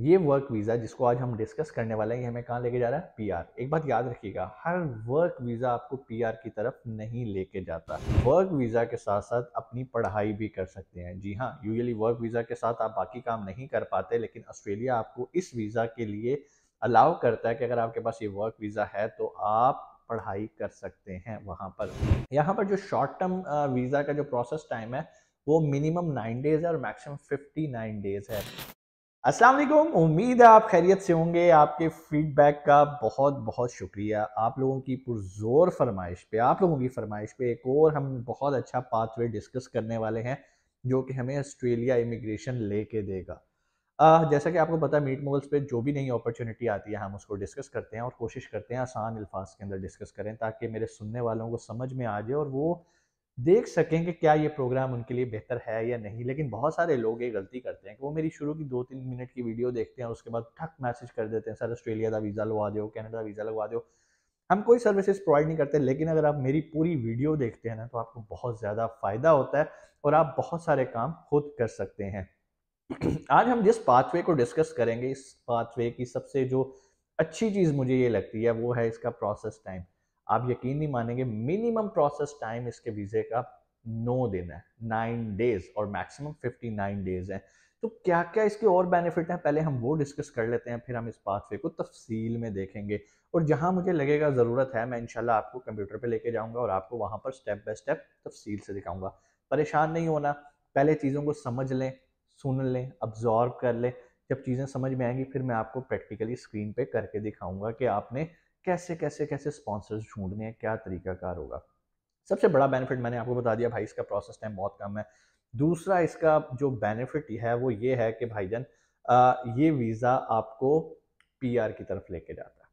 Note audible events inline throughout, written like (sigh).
ये work visa जिसको आज हम डिस्कस करने वाले हैं ये हमें कहाँ लेके जा रहा है पीआर एक बात याद रखिएगा हर वर्क वीज़ा आपको पीआर की तरफ नहीं लेके जाता वर्क वीज़ा के साथ साथ अपनी पढ़ाई भी कर सकते हैं जी हाँ यूजली वर्क वीज़ा के साथ आप बाकी काम नहीं कर पाते लेकिन ऑस्ट्रेलिया आपको इस वीज़ा के लिए अलाउ करता है कि अगर आपके पास ये वर्क वीज़ा है तो आप पढ़ाई कर सकते हैं वहाँ पर यहाँ पर जो शॉर्ट टर्म वीज़ा का जो प्रोसेस टाइम है वो मिनिमम नाइन डेज़ है और मैक्सिमम फिफ्टी नाइन डेज़ है अस्सलाम वालेकुम उम्मीद है आप खैरियत से होंगे आपके फीडबैक का बहुत बहुत शुक्रिया आप लोगों की पुरजोर फरमाइश पे आप लोगों की फरमाइश पे एक और हम बहुत अच्छा पाथवे डिस्कस करने वाले हैं जो कि हमें ऑस्ट्रेलिया इमिग्रेशन लेके देगा आ, जैसा कि आपको पता है मीट मोल्स पे जो भी नई अपॉर्चुनिटी आती है हम उसको डिस्कस करते हैं और कोशिश करते हैं आसान अल्फाज के अंदर डिस्कस करें ताकि मेरे सुनने वालों को समझ में आ जाए और वो देख सकें कि क्या ये प्रोग्राम उनके लिए बेहतर है या नहीं लेकिन बहुत सारे लोग ये गलती करते हैं कि वो मेरी शुरू की दो तीन मिनट की वीडियो देखते हैं उसके बाद ठक मैसेज कर देते हैं सर ऑस्ट्रेलिया का वीज़ा लगवा दो कैनेडा का वीज़ा लगवा दो हम कोई सर्विसेज प्रोवाइड नहीं करते लेकिन अगर आप मेरी पूरी वीडियो देखते हैं ना तो आपको बहुत ज़्यादा फ़ायदा होता है और आप बहुत सारे काम खुद कर सकते हैं (clears throat) आज हम जिस पाथवे को डिस्कस करेंगे इस पाथवे की सबसे जो अच्छी चीज़ मुझे ये लगती है वो है इसका प्रोसेस टाइम आप यकीन नहीं मानेंगे मिनिमम प्रोसेस टाइम इसके वीज़े का नौ दिन है नाइन डेज और मैक्सिमम फिफ्टी नाइन डेज है तो क्या क्या इसके और बेनिफिट हैं पहले हम वो डिस्कस कर लेते हैं फिर हम इस पाथवे को तफसील में देखेंगे और जहां मुझे लगेगा ज़रूरत है मैं इनशाला आपको कंप्यूटर पे लेके जाऊंगा और आपको वहां पर स्टेप बाय स्टेप तफसील से दिखाऊंगा परेशान नहीं होना पहले चीज़ों को समझ लें सुन लें अब्जॉर्व कर लें जब चीज़ें समझ में आएंगी फिर मैं आपको प्रैक्टिकली स्क्रीन पर करके दिखाऊंगा कि आपने कैसे कैसे कैसे स्पॉन्सर्स ढूंढने हैं क्या तरीकाकार होगा सबसे बड़ा बेनिफिट मैंने आपको बता दिया भाई इसका प्रोसेस टाइम बहुत कम है दूसरा इसका जो बेनिफिट है वो ये है कि भाई जान ये वीज़ा आपको पीआर की तरफ लेके जाता है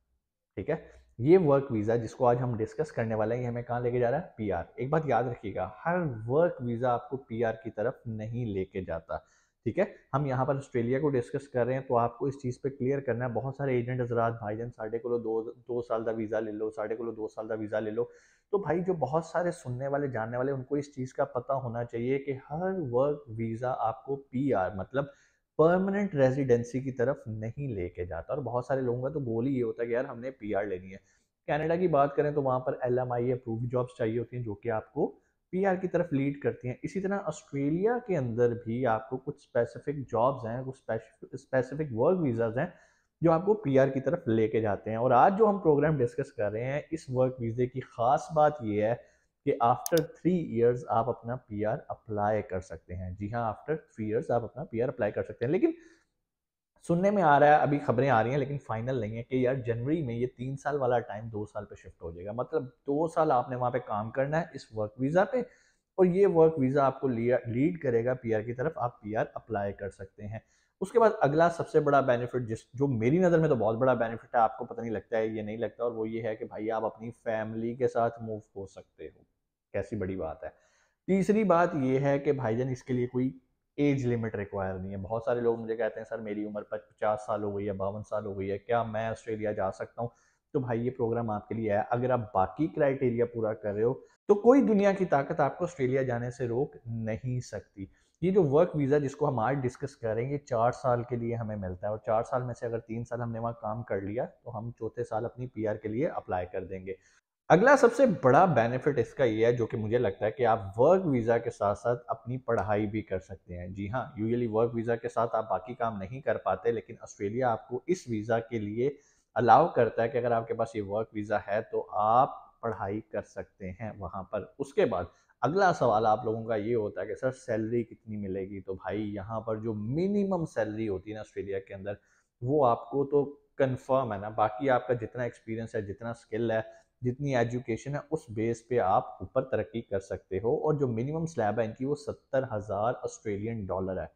ठीक है ये वर्क वीज़ा जिसको आज हम डिस्कस करने वाले हैं ये हमें कहाँ लेके जा रहा है पीआर एक बात याद रखिएगा हर वर्क वीज़ा आपको पीआर की तरफ नहीं लेके जाता ठीक है हम यहाँ पर ऑस्ट्रेलिया को डिस्कस कर रहे हैं तो आपको इस चीज़ पे क्लियर करना है बहुत सारे एजेंट हजरात भाई जान साढ़े को लो दो दो साल का वीज़ा ले लो साढ़े को लो दो साल का वीज़ा ले लो तो भाई जो बहुत सारे सुनने वाले जानने वाले उनको इस चीज़ का पता होना चाहिए कि हर वर्क वीज़ा आपको पी मतलब परमानेंट रेजिडेंसी की तरफ नहीं लेके जाता और बहुत सारे लोगों का तो गोल ही ये होता है कि यार हमने पी लेनी है कैनेडा की बात करें तो वहाँ पर एल एम अप्रूव जॉब्स चाहिए होती हैं जो कि आपको आर की तरफ लीड करती हैं इसी तरह ऑस्ट्रेलिया के अंदर भी आपको कुछ स्पेसिफिक जॉब्स हैं कुछ स्पेसिफिक वर्क वीज़ाज हैं जो आपको पीआर की तरफ लेके जाते हैं और आज जो हम प्रोग्राम डिस्कस कर रहे हैं इस वर्क वीज़े की ख़ास बात यह है कि आफ्टर थ्री ईयर्स आप अपना पीआर अप्लाई कर सकते हैं जी हाँ आफ्टर थ्री ईयर्स आप अपना पीआर अप्लाई कर सकते हैं लेकिन सुनने में आ रहा है अभी खबरें आ रही हैं लेकिन फाइनल नहीं है कि यार जनवरी में ये तीन साल वाला टाइम दो साल पे शिफ्ट हो जाएगा मतलब दो साल आपने वहाँ पे काम करना है इस वर्क वीज़ा पे और ये वर्क वीज़ा आपको लीड करेगा पीआर की तरफ आप पीआर अप्लाई कर सकते हैं उसके बाद अगला सबसे बड़ा बेनिफिट जिस जो मेरी नज़र में तो बहुत बड़ा बेनिफिट है आपको पता नहीं लगता है ये नहीं लगता और वो ये है कि भाई आप अपनी फैमिली के साथ मूव हो सकते हो कैसी बड़ी बात है तीसरी बात ये है कि भाईजान इसके लिए कोई एज लिमिट रिक्वायर नहीं है बहुत सारे लोग मुझे कहते हैं सर मेरी उम्र पचास साल हो गई है बावन साल हो गई है क्या मैं ऑस्ट्रेलिया जा सकता हूँ तो भाई ये प्रोग्राम आपके लिए है अगर आप बाकी क्राइटेरिया पूरा कर रहे हो तो कोई दुनिया की ताकत आपको ऑस्ट्रेलिया जाने से रोक नहीं सकती ये जो वर्क वीज़ा जिसको हम आज डिस्कस करेंगे चार साल के लिए हमें मिलता है और चार साल में से अगर तीन साल हमने वहाँ काम कर लिया तो हम चौथे साल अपनी पीआर के लिए अप्लाई कर देंगे अगला सबसे बड़ा बेनिफिट इसका यह है जो कि मुझे लगता है कि आप वर्क वीज़ा के साथ साथ अपनी पढ़ाई भी कर सकते हैं जी हाँ यूजली वर्क वीज़ा के साथ आप बाकी काम नहीं कर पाते लेकिन ऑस्ट्रेलिया आपको इस वीज़ा के लिए अलाउ करता है कि अगर आपके पास ये वर्क वीज़ा है तो आप पढ़ाई कर सकते हैं वहाँ पर उसके बाद अगला सवाल आप लोगों का ये होता है कि सर सैलरी कितनी मिलेगी तो भाई यहाँ पर जो मिनिमम सैलरी होती है ना ऑस्ट्रेलिया के अंदर वो आपको तो कंफर्म है ना बाकी आपका जितना एक्सपीरियंस है जितना स्किल है जितनी एजुकेशन है उस बेस पे आप ऊपर तरक्की कर सकते हो और जो मिनिमम स्लैब है इनकी वो सत्तर हज़ार ऑस्ट्रेलियन डॉलर है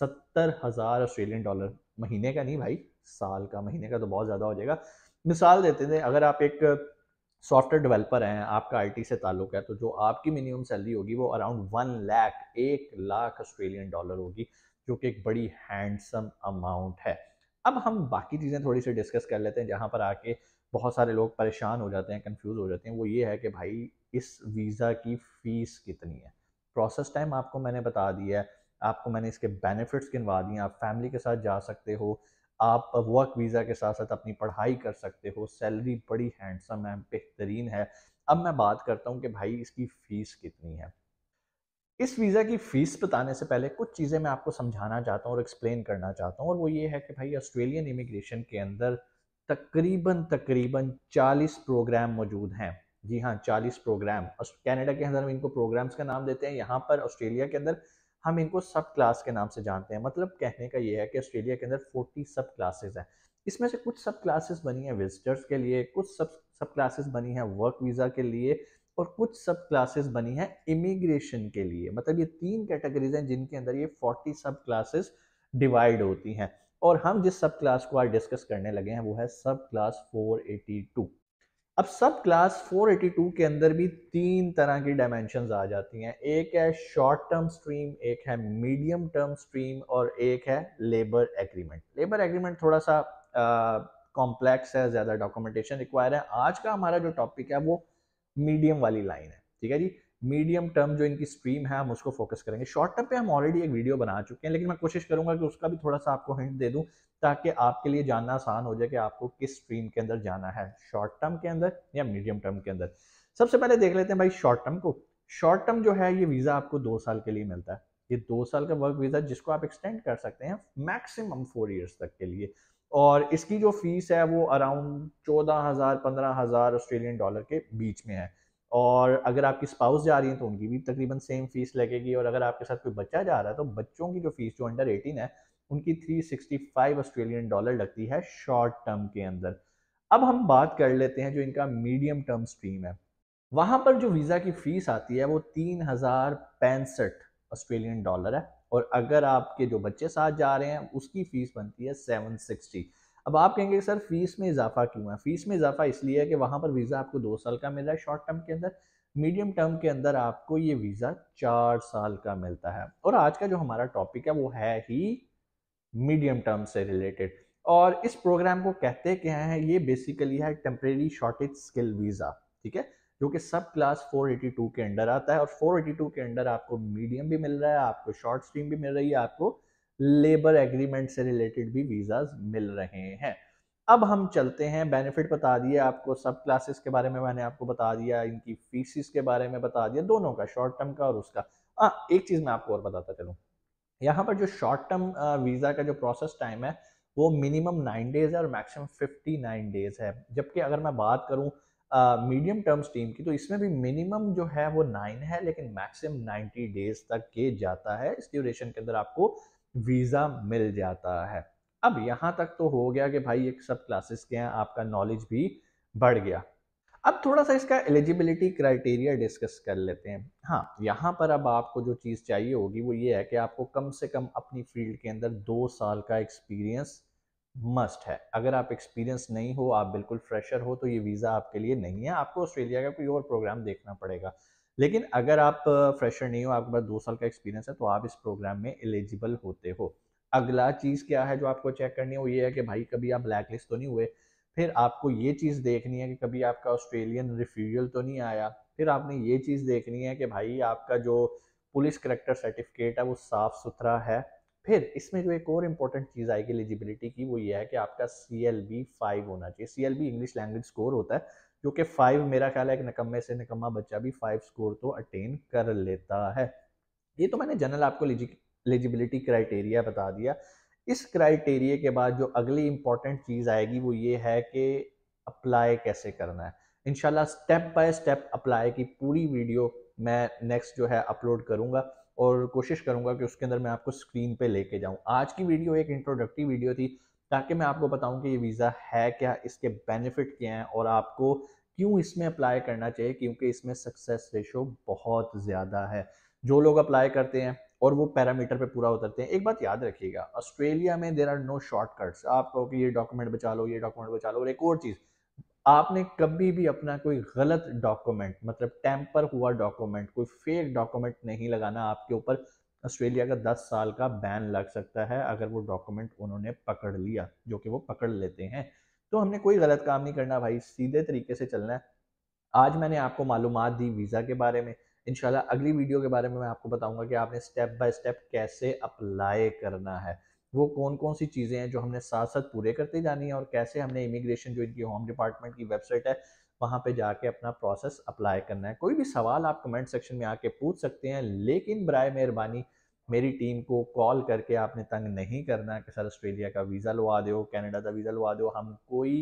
सत्तर हज़ार ऑस्ट्रेलियन डॉलर महीने का नहीं भाई साल का महीने का तो बहुत ज़्यादा हो जाएगा मिसाल देते थे अगर आप एक सॉफ्टवेयर डेवलपर हैं आपका आईटी से ताल्लुक है तो जो आपकी मिनिमम सैलरी होगी वो अराउंड वन लाख एक लाख ऑस्ट्रेलियन डॉलर होगी जो कि एक बड़ी हैंडसम अमाउंट है अब हम बाकी चीज़ें थोड़ी सी डिस्कस कर लेते हैं जहाँ पर आके बहुत सारे लोग परेशान हो जाते हैं कंफ्यूज हो जाते हैं वो ये है कि भाई इस वीज़ा की फ़ीस कितनी है प्रोसेस टाइम आपको मैंने बता दिया है आपको मैंने इसके बेनिफिट्स गिनवा दिए आप फैमिली के साथ जा सकते हो आप वर्क वीज़ा के साथ साथ अपनी पढ़ाई कर सकते हो सैलरी बड़ी हैंडसम है बेहतरीन है अब मैं बात करता हूँ कि भाई इसकी फ़ीस कितनी है इस वीज़ा की फ़ीस बताने से पहले कुछ चीज़ें मैं आपको समझाना चाहता हूँ और एक्सप्लेन करना चाहता हूँ और वो ये है कि भाई ऑस्ट्रेलियन इमिग्रेशन के अंदर तकरीबन तकरीबन 40 प्रोग्राम मौजूद हैं जी हाँ 40 प्रोग्राम कनाडा के अंदर हम इनको प्रोग्राम्स का नाम देते हैं यहाँ पर ऑस्ट्रेलिया के अंदर हम इनको सब क्लास के नाम से जानते हैं मतलब कहने का ये है कि ऑस्ट्रेलिया के अंदर 40 सब क्लासेस हैं इसमें से कुछ सब क्लासेस बनी हैं विजिटर्स के लिए कुछ सब सब क्लासेस बनी हैं वर्क वीज़ा के लिए और कुछ सब क्लासेस बनी हैं इमिग्रेशन के लिए मतलब ये तीन कैटेगरीज हैं जिनके अंदर ये 40 सब क्लासेस डिवाइड होती हैं और हम जिस सब क्लास को आज डिस्कस करने लगे हैं वो है सब क्लास 482 अब सब क्लास 482 के अंदर भी तीन तरह की डायमेंशन आ जाती हैं एक है शॉर्ट टर्म स्ट्रीम एक है मीडियम टर्म स्ट्रीम और एक है लेबर एग्रीमेंट लेबर एग्रीमेंट थोड़ा सा कॉम्प्लेक्स है ज़्यादा डॉक्यूमेंटेशन रिक्वायर है आज का हमारा जो टॉपिक है वो मीडियम वाली लाइन है ठीक है जी मीडियम टर्म जो इनकी स्ट्रीम है हम उसको फोकस करेंगे शॉर्ट टर्म पे हम ऑलरेडी एक वीडियो बना चुके हैं लेकिन मैं कोशिश करूंगा कि उसका भी थोड़ा सा आपको हिंट दे दूं ताकि आपके लिए जानना आसान हो जाए कि आपको किस स्ट्रीम के अंदर जाना है शॉर्ट टर्म के अंदर या मीडियम टर्म के अंदर सबसे पहले देख लेते हैं भाई शॉर्ट टर्म को शॉर्ट टर्म जो है ये वीज़ा आपको दो साल के लिए मिलता है ये दो साल का वर्क वीज़ा जिसको आप एक्सटेंड कर सकते हैं मैक्सिमम फोर ईयर्स तक के लिए और इसकी जो फीस है वो अराउंड चौदह हज़ार पंद्रह हज़ार ऑस्ट्रेलियन डॉलर के बीच में है और अगर आपकी स्पाउस जा रही है तो उनकी भी तकरीबन सेम फीस लगेगी और अगर आपके साथ कोई बच्चा जा रहा है तो बच्चों की जो फीस जो अंडर एटीन है उनकी three sixty five Australian dollar लगती है शॉर्ट टर्म के अंदर अब हम बात कर लेते हैं जो इनका मीडियम टर्म स्ट्रीम है वहाँ पर जो वीज़ा की फ़ीस आती है वो तीन हज़ार पैंसठ ऑस्ट्रेलियन डॉलर है और अगर आपके जो बच्चे साथ जा रहे हैं उसकी फ़ीस बनती है सेवन सिक्सटी अब आप कहेंगे सर फीस में इजाफा क्यों है फीस में इजाफा इसलिए है कि वहाँ पर वीज़ा आपको दो साल का मिल रहा है शॉर्ट टर्म के अंदर मीडियम टर्म के अंदर आपको ये वीज़ा चार साल का मिलता है और आज का जो हमारा टॉपिक है वो है ही मीडियम टर्म से रिलेटेड और इस प्रोग्राम को कहते क्या है ये बेसिकली है टेम्परेरी शॉर्टेज स्किल वीज़ा ठीक है जो कि सब क्लास 482 के अंडर आता है और 482 के अंडर आपको मीडियम भी मिल रहा है आपको शॉर्ट स्ट्रीम भी मिल रही है आपको लेबर एग्रीमेंट से रिलेटेड भी वीज़ाज मिल रहे हैं अब हम चलते हैं बेनिफिट बता दिए आपको सब क्लासेस के बारे में मैंने आपको बता दिया इनकी फीसिस के बारे में बता दिया दोनों का शॉर्ट टर्म का और उसका आ, हाँ, एक चीज़ मैं आपको और बताता चलूँ यहाँ पर जो शॉर्ट टर्म वीज़ा का जो प्रोसेस टाइम है वो मिनिमम नाइन डेज़ है और मैक्सिमम फिफ्टी नाइन डेज़ है जबकि अगर मैं बात करूँ मीडियम टर्म्स टीम की तो इसमें भी मिनिमम जो है वो नाइन है लेकिन मैक्सिमम नाइन्टी डेज तक के जाता है इस ड्यूरेशन के अंदर आपको वीज़ा मिल जाता है अब यहाँ तक तो हो गया कि भाई एक सब क्लासेस के हैं आपका नॉलेज भी बढ़ गया अब थोड़ा सा इसका एलिजिबिलिटी क्राइटेरिया डिस्कस कर लेते हैं हाँ यहाँ पर अब आपको जो चीज़ चाहिए होगी वो ये है कि आपको कम से कम अपनी फील्ड के अंदर दो साल का एक्सपीरियंस मस्ट है अगर आप एक्सपीरियंस नहीं हो आप बिल्कुल फ्रेशर हो तो ये वीज़ा आपके लिए नहीं है आपको ऑस्ट्रेलिया का कोई और प्रोग्राम देखना पड़ेगा लेकिन अगर आप फ्रेशर नहीं हो आपके पास दो साल का एक्सपीरियंस है तो आप इस प्रोग्राम में एलिजिबल होते हो अगला चीज़ क्या है जो आपको चेक करनी है वो ये है कि भाई कभी आप ब्लैक लिस्ट तो नहीं हुए फिर आपको ये चीज़ देखनी है कि कभी आपका ऑस्ट्रेलियन रिफ्यूजल तो नहीं आया फिर आपने ये चीज़ देखनी है कि भाई आपका जो पुलिस करेक्टर सर्टिफिकेट है वो साफ़ सुथरा है फिर इसमें जो एक और इम्पोर्टेंट चीज़ आएगी एलिजिबिलिटी की वो ये है कि आपका सी एल बी फाइव होना चाहिए C L B English language score होता है जो कि फाइव मेरा ख्याल है एक नकम्मे से निकम्मा बच्चा भी फाइव स्कोर तो अटेन कर लेता है ये तो मैंने जनरल आपको एलिजिबिलिटी क्राइटेरिया बता दिया इस क्राइटेरिया के बाद जो अगली इंपॉर्टेंट चीज़ आएगी वो ये है कि अप्लाई कैसे करना है इनशाला स्टेप बाय स्टेप अप्लाई की पूरी वीडियो मैं नेक्स्ट जो है अपलोड करूँगा और कोशिश करूंगा कि उसके अंदर मैं आपको स्क्रीन पे लेके जाऊँ आज की वीडियो एक इंट्रोडक्टिव वीडियो थी ताकि मैं आपको बताऊँ कि ये वीज़ा है क्या इसके बेनिफिट क्या हैं और आपको क्यों इसमें अप्लाई करना चाहिए क्योंकि इसमें सक्सेस रेशो बहुत ज़्यादा है जो लोग अप्लाई करते हैं और वो पैरामीटर पे पूरा उतरते हैं एक बात याद रखिएगा ऑस्ट्रेलिया में देर आर नो शॉर्टकट्स आप कहो कि ये डॉक्यूमेंट बचा लो ये डॉक्यूमेंट बचा लो और एक और चीज़ आपने कभी भी अपना कोई गलत डॉक्यूमेंट मतलब टेम्पर हुआ डॉक्यूमेंट कोई फेक डॉक्यूमेंट नहीं लगाना आपके ऊपर ऑस्ट्रेलिया का 10 साल का बैन लग सकता है अगर वो डॉक्यूमेंट उन्होंने पकड़ लिया जो कि वो पकड़ लेते हैं तो हमने कोई गलत काम नहीं करना भाई सीधे तरीके से चलना है आज मैंने आपको मालूम दी वीज़ा के बारे में इनशाला अगली वीडियो के बारे में मैं आपको बताऊंगा कि आपने स्टेप बाय स्टेप कैसे अप्लाई करना है वो कौन कौन सी चीज़ें हैं जो हमने साथ साथ पूरे करते जानी है और कैसे हमने इमिग्रेशन जो इनकी होम डिपार्टमेंट की वेबसाइट है वहाँ पे जाके अपना प्रोसेस अप्लाई करना है कोई भी सवाल आप कमेंट सेक्शन में आके पूछ सकते हैं लेकिन बर मेहरबानी मेरी टीम को कॉल करके आपने तंग नहीं करना कि सर ऑस्ट्रेलिया का वीज़ा लवा दो कैनेडा का वीज़ा लवा दो हम कोई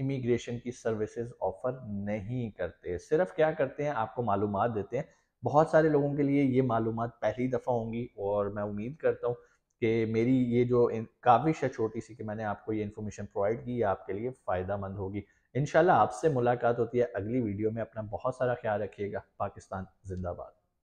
इमिग्रेशन की सर्विसेज ऑफ़र नहीं करते सिर्फ क्या करते हैं आपको मालूम देते हैं बहुत सारे लोगों के लिए ये मालूम पहली दफ़ा होंगी और मैं उम्मीद करता हूँ कि मेरी ये जो काविश है छोटी सी कि मैंने आपको ये इन्फॉर्मेशन प्रोवाइड की आपके लिए फ़ायदा मंद होगी इन आपसे मुलाकात होती है अगली वीडियो में अपना बहुत सारा ख्याल रखिएगा पाकिस्तान जिंदाबाद